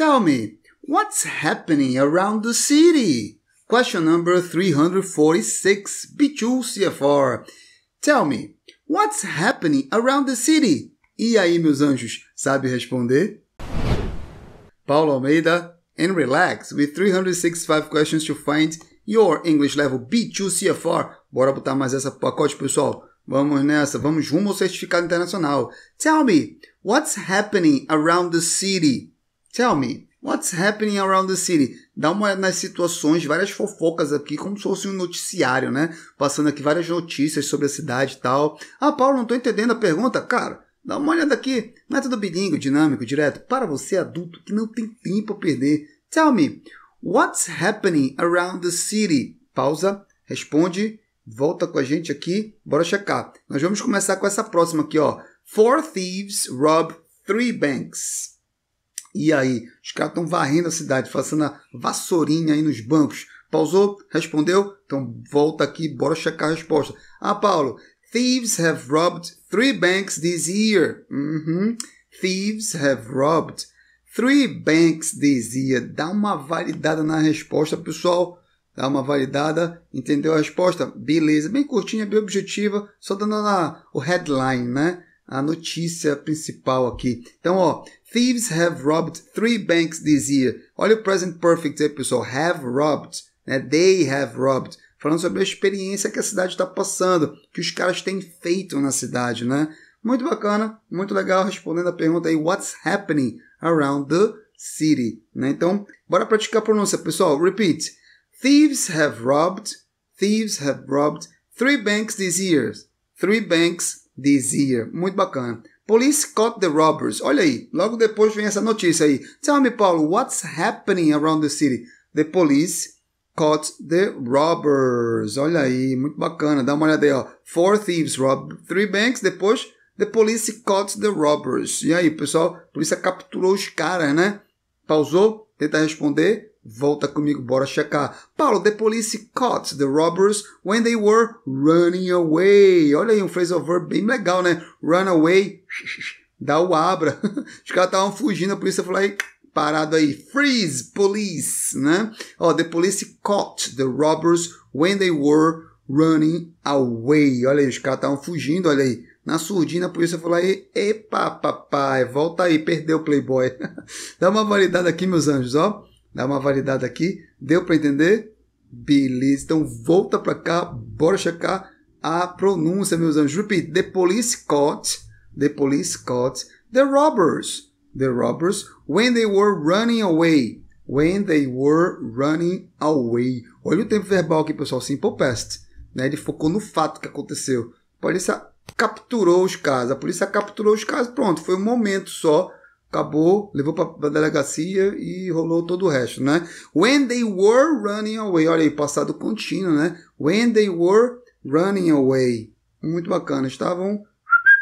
Tell me, what's happening around the city? Question number 346, B2 CFR. Tell me, what's happening around the city? E aí, meus anjos, sabe responder? Paulo Almeida, and relax with 365 questions to find your English level B2 CFR. Bora botar mais essa pacote, pessoal. Vamos nessa, vamos rumo ao certificado internacional. Tell me, what's happening around the city? Tell me, what's happening around the city? Dá uma olhada nas situações, várias fofocas aqui, como se fosse um noticiário, né? Passando aqui várias notícias sobre a cidade e tal. Ah, Paulo, não tô entendendo a pergunta. Cara, dá uma olhada aqui. Método bilingue, dinâmico, direto, para você adulto que não tem tempo a perder. Tell me, what's happening around the city? Pausa, responde, volta com a gente aqui, bora checar. Nós vamos começar com essa próxima aqui, ó. Four thieves rob three banks. E aí, os caras estão varrendo a cidade, fazendo a vassourinha aí nos bancos. Pausou? Respondeu? Então volta aqui, bora checar a resposta. Ah, Paulo, thieves have robbed three banks this year. Uhum. Thieves have robbed three banks this year. Dá uma validada na resposta, pessoal. Dá uma validada. Entendeu a resposta? Beleza, bem curtinha, bem objetiva, só dando a, o headline, né? A notícia principal aqui. Então, ó, Thieves have robbed three banks this year. Olha o present perfect aí, pessoal. Have robbed. Né? They have robbed. Falando sobre a experiência que a cidade está passando, que os caras têm feito na cidade, né? Muito bacana, muito legal respondendo a pergunta aí, what's happening around the city? Né? Então, bora praticar a pronúncia, pessoal. Repeat. Thieves have robbed, thieves have robbed three banks this year. Three banks this year. Muito bacana. Police caught the robbers. Olha aí, logo depois vem essa notícia aí. Tell me, Paulo, what's happening around the city? The police caught the robbers. Olha aí, muito bacana. Dá uma olhada aí, ó. Four thieves robbed three banks. Depois, the police caught the robbers. E aí, pessoal, a polícia capturou os caras, né? Pausou, tenta responder. Volta comigo, bora checar. Paulo, the police caught the robbers when they were running away. Olha aí, um phrasal verb bem legal, né? Run away, dá o abra. Os caras estavam fugindo, a polícia falou aí, parado aí. Freeze, police, né? Ó, oh, the police caught the robbers when they were running away. Olha aí, os caras estavam fugindo, olha aí. Na surdina, a polícia falou aí, epa, papai, volta aí, perdeu o playboy. dá uma validada aqui, meus anjos, ó. Dá uma variedade aqui. Deu para entender? Beleza. Então volta para cá, bora checar a pronúncia, meus anjos. Repeat. The police caught. The police caught the robbers. The robbers when they were running away. When they were running away. Olha o tempo verbal aqui, pessoal. Simple past. Né? Ele focou no fato que aconteceu. A polícia capturou os caras. A polícia capturou os caras. Pronto, foi um momento só acabou, levou para a delegacia e rolou todo o resto, né? When they were running away, olha aí, passado contínuo, né? When they were running away. Muito bacana, estavam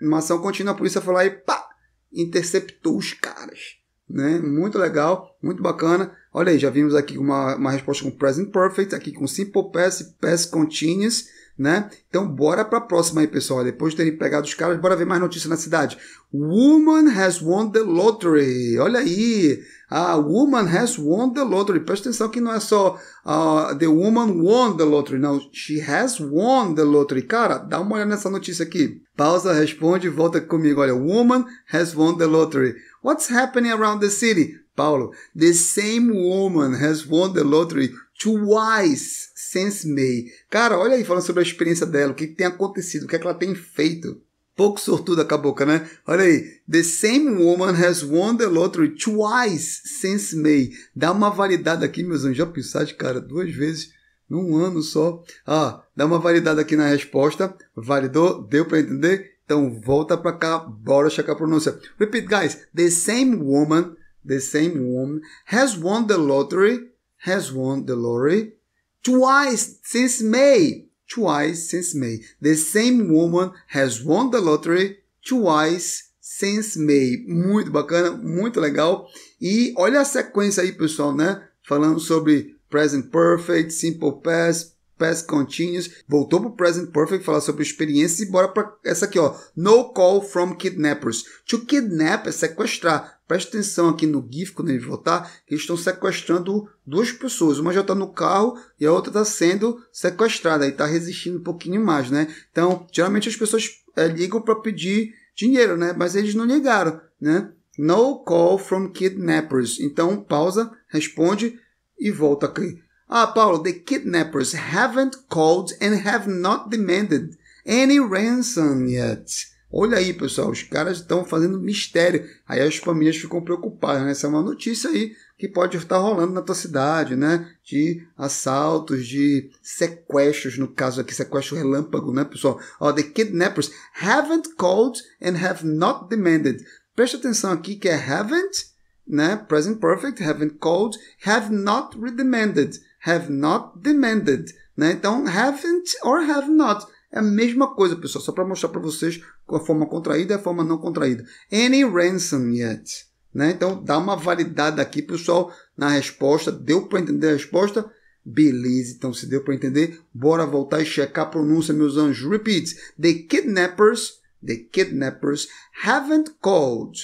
numa ação contínua, a polícia foi lá e pá, interceptou os caras, né? Muito legal, muito bacana. Olha aí, já vimos aqui uma, uma resposta com present perfect, aqui com simple past, past continuous, né? Então bora para a próxima aí, pessoal. Depois de terem pegado os caras, bora ver mais notícia na cidade. Woman has won the lottery. Olha aí. A woman has won the lottery. Presta atenção que não é só uh, the woman won the lottery. Não, she has won the lottery. Cara, dá uma olhada nessa notícia aqui. Pausa, responde volta comigo. Olha, woman has won the lottery. What's happening around the city? Paulo, the same woman has won the lottery twice. Sense May. Cara, olha aí falando sobre a experiência dela, o que tem acontecido, o que, é que ela tem feito. Pouco sortuda a boca, né? Olha aí. The same woman has won the lottery twice since May. Dá uma validade aqui, meus anjos. Já pensaste, cara, duas vezes num ano só. Ah, dá uma validade aqui na resposta. Validou? Deu para entender? Então volta para cá, bora checar a pronúncia. Repeat, guys. The same woman, the same woman has won the lottery, has won the lottery Twice since May. Twice since May. The same woman has won the lottery twice since May. Muito bacana, muito legal. E olha a sequência aí, pessoal, né? Falando sobre present perfect, simple past, past continuous. Voltou pro present perfect falar sobre experiências e bora para essa aqui, ó. No call from kidnappers. To kidnap é sequestrar. Preste atenção aqui no GIF quando ele voltar, que eles estão sequestrando duas pessoas. Uma já está no carro e a outra está sendo sequestrada e está resistindo um pouquinho mais, né? Então, geralmente as pessoas é, ligam para pedir dinheiro, né? Mas eles não ligaram, né? No call from kidnappers. Então, pausa, responde e volta aqui. Ah, Paulo, the kidnappers haven't called and have not demanded any ransom yet. Olha aí, pessoal, os caras estão fazendo mistério. Aí as famílias ficam preocupadas, né? Essa é uma notícia aí que pode estar rolando na tua cidade, né? De assaltos, de sequestros, no caso aqui, sequestro relâmpago, né, pessoal? Ó, the kidnappers haven't called and have not demanded. Presta atenção aqui que é haven't, né? Present perfect, haven't called, have not redemanded, have not demanded, né? Então, haven't or have not é a mesma coisa, pessoal, só para mostrar para vocês a forma contraída e a forma não contraída. Any ransom yet? Né? Então, dá uma validade aqui, pessoal, na resposta. Deu para entender a resposta? Beleza, então se deu para entender, bora voltar e checar a pronúncia, meus anjos. Repeat. The kidnappers, the kidnappers haven't called,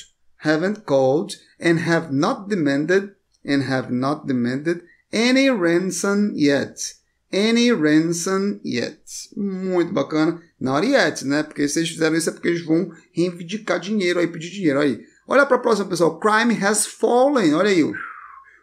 haven't called and have not demanded, and have not demanded any ransom yet. Any Ransom Yet. Muito bacana. Not yet, né? Porque se eles fizeram isso é porque eles vão reivindicar dinheiro aí, pedir dinheiro aí. Olha para a próxima, pessoal. Crime has fallen. Olha aí.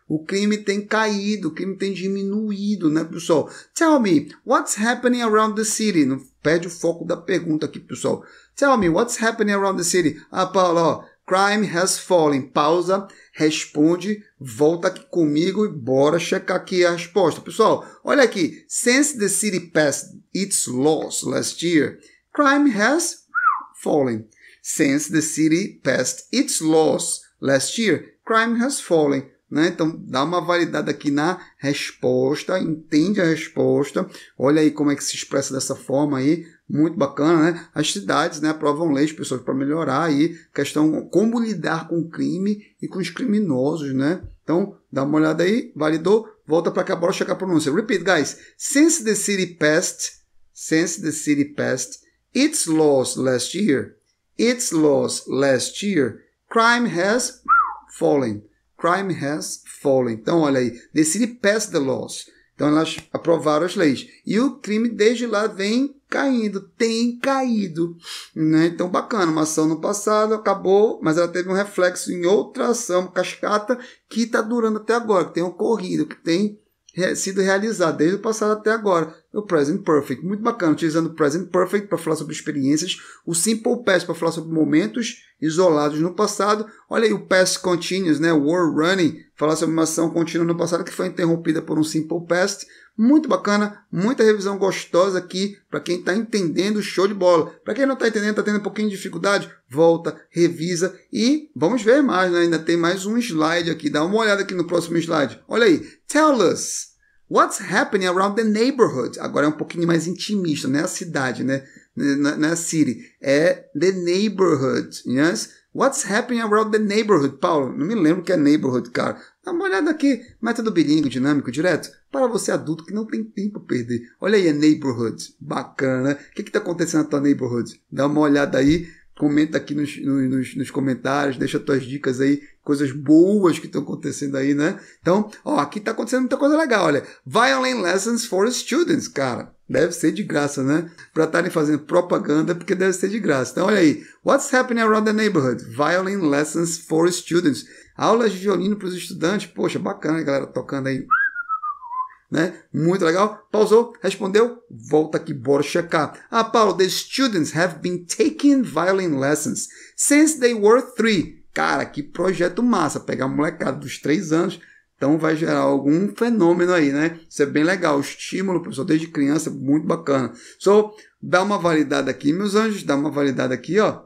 O crime tem caído, o crime tem diminuído, né, pessoal? Tell me, what's happening around the city? Não perde o foco da pergunta aqui, pessoal. Tell me, what's happening around the city? Ah, Paulo, ó, Crime has fallen. Pausa, responde, volta aqui comigo e bora checar aqui a resposta. Pessoal, olha aqui. Since the city passed its laws last year, crime has fallen. Since the city passed its laws last year, crime has fallen. Né? Então, dá uma validade aqui na resposta, entende a resposta. Olha aí como é que se expressa dessa forma aí muito bacana, né? As cidades, né, aprovam leis, pessoas para melhorar aí questão como lidar com o crime e com os criminosos, né? Então, dá uma olhada aí, validou, volta para cá, bora checar a pronúncia. Repeat, guys. Since the city passed, since the city passed its laws last year, its laws last year, crime has fallen. Crime has fallen. Então, olha aí, the city passed the laws. Então elas aprovaram as leis. E o crime desde lá vem caindo, tem caído. Né? Então, bacana, uma ação no passado acabou, mas ela teve um reflexo em outra ação, cascata, que está durando até agora, que tem ocorrido, que tem sido realizada desde o passado até agora o Present Perfect. Muito bacana, utilizando o Present Perfect para falar sobre experiências, o Simple Past para falar sobre momentos isolados no passado. Olha aí o Past Continuous, né? War Running, falar sobre uma ação contínua no passado que foi interrompida por um Simple Past. Muito bacana, muita revisão gostosa aqui para quem está entendendo, show de bola. Para quem não está entendendo, está tendo um pouquinho de dificuldade, volta, revisa e vamos ver mais, né? Ainda tem mais um slide aqui. Dá uma olhada aqui no próximo slide. Olha aí, tell us What's happening around the neighborhood? Agora é um pouquinho mais intimista, né? a cidade, né? Não é a city. É the neighborhood. Yes? What's happening around the neighborhood? Paulo, não me lembro que é neighborhood, cara. Dá uma olhada aqui. Método bilíngue, dinâmico, direto. Para você adulto que não tem tempo a perder. Olha aí é neighborhood. Bacana. O que está acontecendo na tua neighborhood? Dá uma olhada aí comenta aqui nos, nos, nos, comentários, deixa tuas dicas aí, coisas boas que estão acontecendo aí, né? Então, ó, aqui tá acontecendo muita coisa legal, olha. Violin Lessons for Students, cara. Deve ser de graça, né? Para estarem fazendo propaganda, porque deve ser de graça. Então, olha aí. What's happening around the neighborhood? Violin Lessons for Students. Aulas de violino para os estudantes. Poxa, bacana, galera, tocando aí né? Muito legal. Pausou, respondeu, volta aqui, bora checar. Ah, Paulo, the students have been taking violin lessons since they were three. Cara, que projeto massa. Pegar a molecada dos três anos, então vai gerar algum fenômeno aí, né? Isso é bem legal. Estímulo, pessoal, desde criança, muito bacana. So, dá uma validade aqui, meus anjos, dá uma validade aqui, ó.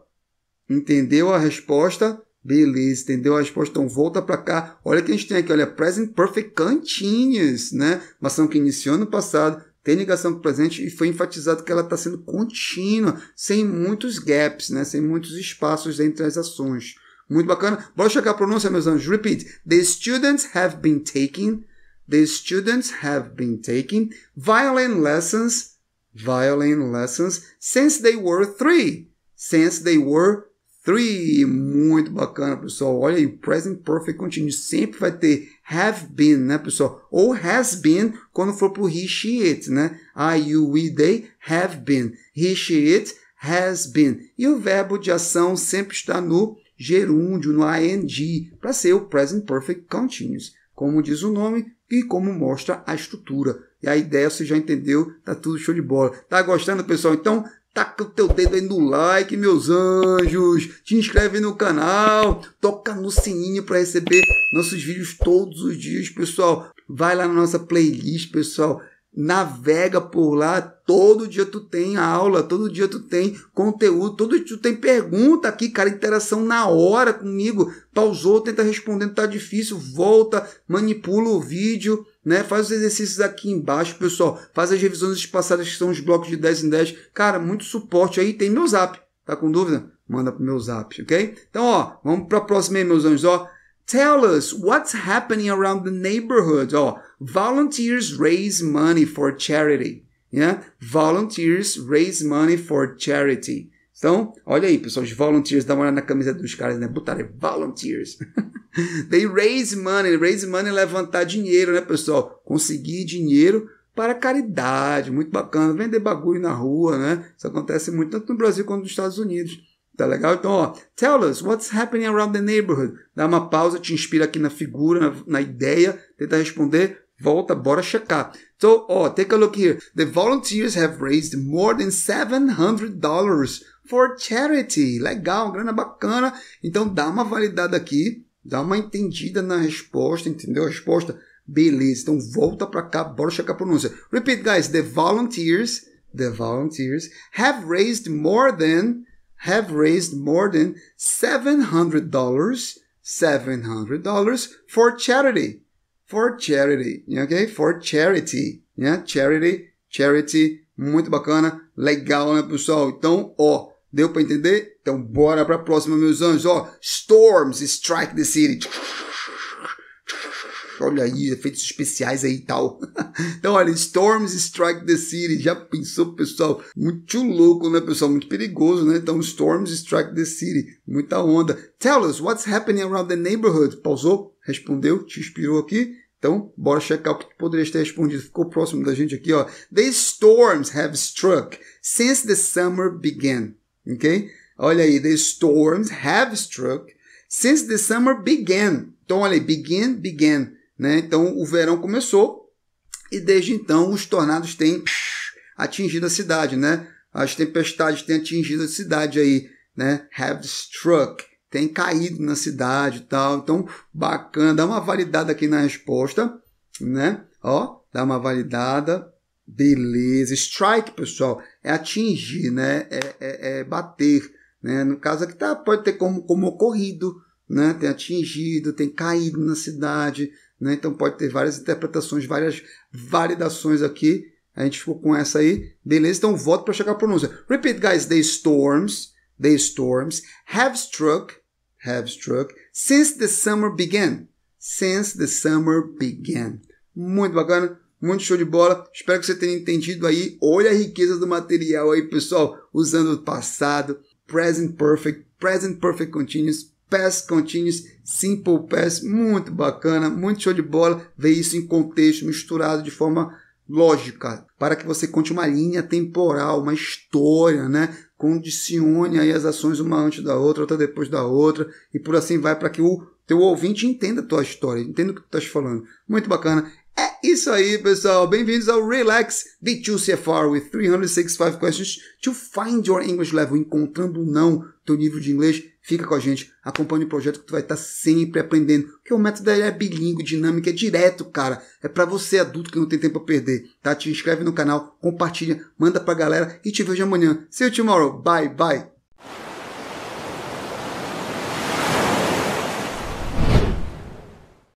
Entendeu a resposta? Beleza, entendeu a resposta? Então volta para cá. Olha o que a gente tem aqui, olha, present perfect continuous, né? Uma ação que iniciou no passado, tem ligação com o presente e foi enfatizado que ela está sendo contínua, sem muitos gaps, né? sem muitos espaços entre as ações. Muito bacana. Bora checar a pronúncia, meus anjos. Repeat. The students have been taking. The students have been taking violin lessons. Violin lessons since they were three. Since they were 3. Muito bacana, pessoal. Olha aí, o present perfect continuous sempre vai ter have been, né, pessoal? Ou has been quando for pro he, she, it, né? I, you, we, they have been. He, she, it has been. E o verbo de ação sempre está no gerúndio, no ing, para ser o present perfect continuous, como diz o nome e como mostra a estrutura. E a ideia você já entendeu, tá tudo show de bola. Tá gostando, pessoal? Então, taca tá o teu dedo aí no like, meus anjos, te inscreve no canal, toca no sininho para receber nossos vídeos todos os dias, pessoal. Vai lá na nossa playlist, pessoal navega por lá, todo dia tu tem aula, todo dia tu tem conteúdo, todo dia tu tem pergunta aqui, cara, interação na hora comigo, pausou, tá tenta respondendo, tá difícil, volta, manipula o vídeo, né? Faz os exercícios aqui embaixo, pessoal, faz as revisões espaçadas que são os blocos de 10 em 10. Cara, muito suporte aí, tem meu zap. Tá com dúvida? Manda pro meu zap, OK? Então, ó, vamos para a próxima aí, meus anjos, ó. Tell us what's happening around the neighborhood. Ó, oh, volunteers raise money for charity. Yeah? Volunteers raise money for charity. Então, olha aí, pessoal, os volunteers, dá uma olhada na camisa dos caras, né? Botaram é volunteers. They raise money. Raise money é levantar dinheiro, né, pessoal? Conseguir dinheiro para caridade. Muito bacana. Vender bagulho na rua, né? Isso acontece muito tanto no Brasil quanto nos Estados Unidos. Tá legal? Então, ó, tell us what's happening around the neighborhood. Dá uma pausa, te inspira aqui na figura, na, na ideia, tenta responder, volta, bora checar. então ó, take a look here. The volunteers have raised more than 700 dollars for charity. Legal, grana bacana. Então, dá uma validada aqui, dá uma entendida na resposta, entendeu? A resposta, beleza. Então, volta para cá, bora checar a pronúncia. Repeat, guys. The volunteers, the volunteers have raised more than have raised more than $700, $700 for charity. For charity, ok? For charity, yeah? Né? Charity, charity, muito bacana, legal, né, pessoal? Então, ó, deu para entender? Então, bora para a próxima, meus anjos. Ó, storms strike the city olha aí, efeitos especiais aí e tal. então, olha, Storms Strike the City, já pensou, pessoal? Muito louco, né, pessoal? Muito perigoso, né? Então, Storms Strike the City, muita onda. Tell us what's happening around the neighborhood. Pausou, respondeu, te inspirou aqui. Então, bora checar o que poderia ter respondido. Ficou próximo da gente aqui, ó. The storms have struck since the summer began. Ok? Olha aí, the storms have struck since the summer began. Então, olha aí, begin, began. Né? Então o verão começou e desde então os tornados têm atingido a cidade, né? As tempestades têm atingido a cidade aí, né? Have struck, tem caído na cidade e tal. Então, bacana, dá uma validada aqui na resposta, né? Ó, dá uma validada. Beleza. Strike, pessoal, é atingir, né? É, é, é bater, né? No caso aqui tá, pode ter como, como ocorrido, né? Tem atingido, tem caído na cidade, né? Então pode ter várias interpretações, várias validações aqui. A gente ficou com essa aí. Beleza, então voto para chegar a pronúncia. Repeat, guys. The storms, the storms have struck, have struck since the summer began. Since the summer began. Muito bacana, muito show de bola. Espero que você tenha entendido aí. Olha a riqueza do material aí, pessoal. Usando o passado, present perfect, present perfect continuous, Pass Continuous, Simple Pass, muito bacana, muito show de bola, ver isso em contexto, misturado de forma lógica, para que você conte uma linha temporal, uma história, né? Condicione aí as ações uma antes da outra, outra depois da outra, e por assim vai para que o teu ouvinte entenda a tua história, entenda o que tu estás falando. Muito bacana. É isso aí, pessoal. Bem-vindos ao Relax B2CFR with 365 questions to find your English level, encontrando ou não teu nível de inglês Fica com a gente, acompanha o projeto que tu vai estar tá sempre aprendendo. Porque o método é bilíngue, dinâmico, é direto, cara. É para você adulto que não tem tempo a perder, tá? Te inscreve no canal, compartilha, manda pra galera e te vejo amanhã. See you tomorrow. Bye, bye.